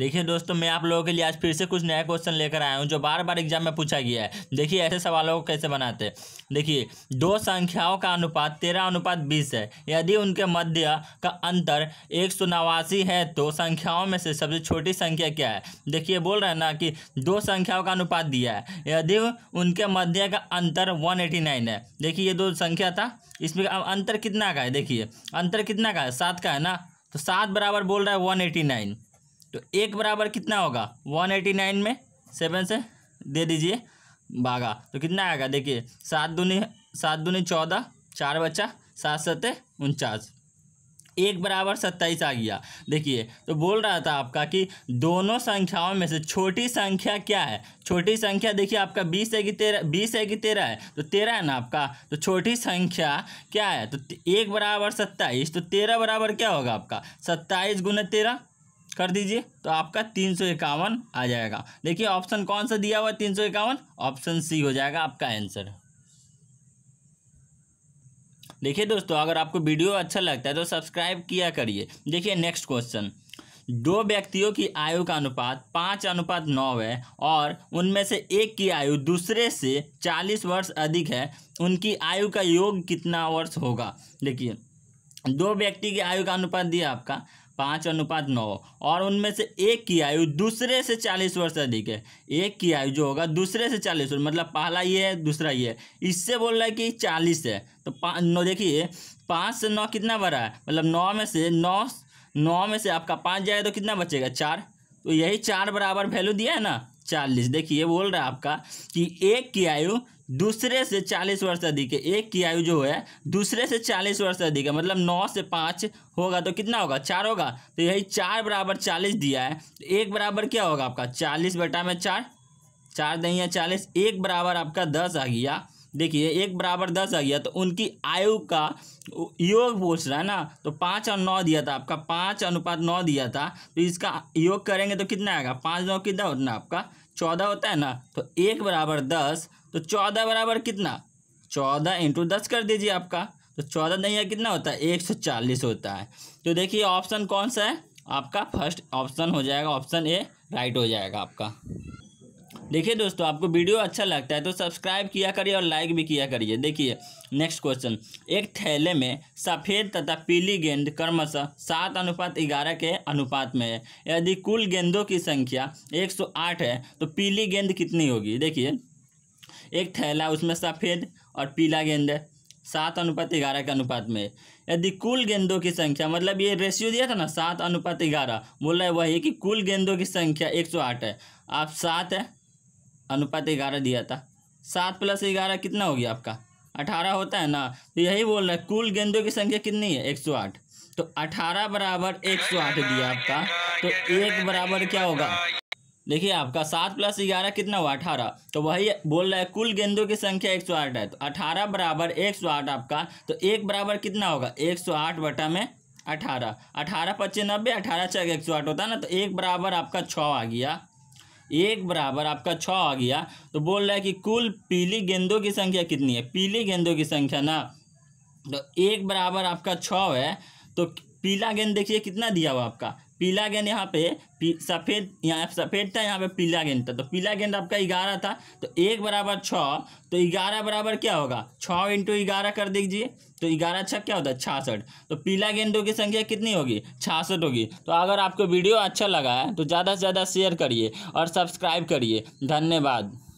देखिए दोस्तों मैं आप लोगों के लिए आज फिर से कुछ नया क्वेश्चन लेकर आया हूँ जो बार बार एग्जाम में पूछा गया है देखिए ऐसे सवालों को कैसे बनाते हैं देखिए दो संख्याओं का अनुपात तेरह अनुपात बीस है यदि उनके मध्य का अंतर एक है तो संख्याओं में से सबसे छोटी संख्या क्या है देखिए बोल रहे हैं ना कि दो संख्याओं का अनुपात दिया है यदि उनके मध्य का अंतर नाइन है देखिए ये दो संख्या था इसमें अंतर कितना का है देखिए अंतर कितना का है सात का है ना तो सात बराबर बोल रहा है वन एटी नाइन तो एक बराबर कितना होगा वन एटी नाइन में सेवन से दे दीजिए भागा तो कितना आएगा देखिए सात दूनी सात दूनी चौदह चार बच्चा सात सत्ते उनचास एक बराबर सत्ताईस आ गया देखिए तो बोल रहा था आपका कि दोनों संख्याओं में से छोटी संख्या क्या है छोटी संख्या देखिए आपका बीस है कि तेरह बीस है कि तेरह है तो तेरह है ना आपका तो छोटी संख्या क्या है तो एक बराबर सत्ताईस तो तेरह बराबर क्या होगा आपका सत्ताईस गुना तेरह कर दीजिए तो आपका तीन सौ इक्यावन आ जाएगा देखिए ऑप्शन कौन सा दिया हुआ है तीन सौ इक्यावन ऑप्शन सी हो जाएगा आपका आंसर देखिए दोस्तों अगर आपको वीडियो अच्छा लगता है तो सब्सक्राइब किया करिए देखिए नेक्स्ट क्वेश्चन दो व्यक्तियों की आयु का अनुपात पाँच अनुपात नौ है और उनमें से एक की आयु दूसरे से चालीस वर्ष अधिक है उनकी आयु का योग कितना वर्ष होगा देखिए दो व्यक्ति की आयु का अनुपात दिया आपका पाँच अनुपात नौ और उनमें से एक की आयु दूसरे से चालीस वर्ष अधिक है एक की आयु जो होगा दूसरे से चालीस वर्ष मतलब पहला ये है दूसरा ये है इससे बोल रहा है कि चालीस है तो नौ देखिए पाँच से नौ कितना बड़ा है मतलब नौ में से नौ नौ में से आपका पाँच जाएगा तो कितना बचेगा चार तो यही चार बराबर वैल्यू दिया है ना चालीस देखिए बोल रहा है आपका कि एक की आयु दूसरे से चालीस वर्ष अधिक है एक की आयु जो है दूसरे से चालीस वर्ष अधिक है मतलब नौ से पाँच होगा तो कितना होगा चार होगा तो यही चार बराबर चालीस दिया है तो एक बराबर क्या होगा आपका चालीस बटा में चार चार नहीं है चालीस एक बराबर आपका दस आ गया देखिए एक बराबर दस आ गया तो उनकी आयु का योग पूछ रहा है ना तो पाँच और नौ दिया था आपका पाँच अनुपात नौ दिया था तो इसका योग करेंगे तो कितना आएगा पाँच नौ कितना होना आपका चौदह होता है ना तो एक बराबर दस तो चौदह बराबर कितना चौदह इंटू दस कर दीजिए आपका तो चौदह नहीं है कितना होता है एक सौ चालीस होता है तो देखिए ऑप्शन कौन सा है आपका फर्स्ट ऑप्शन हो जाएगा ऑप्शन ए राइट हो जाएगा आपका देखिए दोस्तों आपको वीडियो अच्छा लगता है तो सब्सक्राइब किया करिए और लाइक भी किया करिए देखिए नेक्स्ट क्वेश्चन एक थैले में सफ़ेद तथा पीली गेंद क्रमशः सात अनुपात ग्यारह के अनुपात में है यदि कुल गेंदों की संख्या 108 है तो पीली गेंद कितनी होगी देखिए एक थैला उसमें सफ़ेद और पीला गेंद सात अनुपात ग्यारह के अनुपात में यदि कुल गेंदों की संख्या मतलब ये रेशियो दिया था ना सात अनुपात ग्यारह बोला है वही कि कुल गेंदों की संख्या एक सौ आठ है आप सात अनुपात ग्यारह दिया था सात प्लस ग्यारह कितना हो गया आपका अठारह होता है ना तो यही बोल रहा है कुल गेंदों की संख्या कितनी है एक सौ आठ तो अठारह बराबर एक सौ आठ दिया आपका तो एक बराबर क्या होगा देखिए आपका सात प्लस ग्यारह कितना हुआ अठारह तो वही बोल रहा है कुल गेंदों की संख्या एक सौ आठ है तो अठारह बराबर एक सौ आठ आपका तो एक बराबर कितना होगा एक सौ आठ बटा में अठारह अठारह पच्चीस नब्बे अठारह छः एक सौ आठ होता है ना तो एक बराबर आपका छः आ गया एक बराबर आपका छः आ गया तो बोल रहा है कि कुल पीली गेंदों की संख्या कितनी है पीली गेंदों की संख्या ना तो एक बराबर आपका छः है तो पीला गेंद देखिए कितना दिया हुआ आपका पीला गेंद यहाँ पे पी, सफ़ेद यहाँ सफ़ेद था यहाँ पे पीला गेंद था तो पीला गेंद आपका ग्यारह था तो एक बराबर छः तो ग्यारह बराबर क्या होगा छः इंटू ग्यारह कर दीजिए तो ग्यारह छः क्या होता है छासठ तो पीला गेंदों की संख्या कितनी होगी छासठ होगी तो अगर आपको वीडियो अच्छा लगा है तो ज़्यादा से ज़्यादा शेयर करिए और सब्सक्राइब करिए धन्यवाद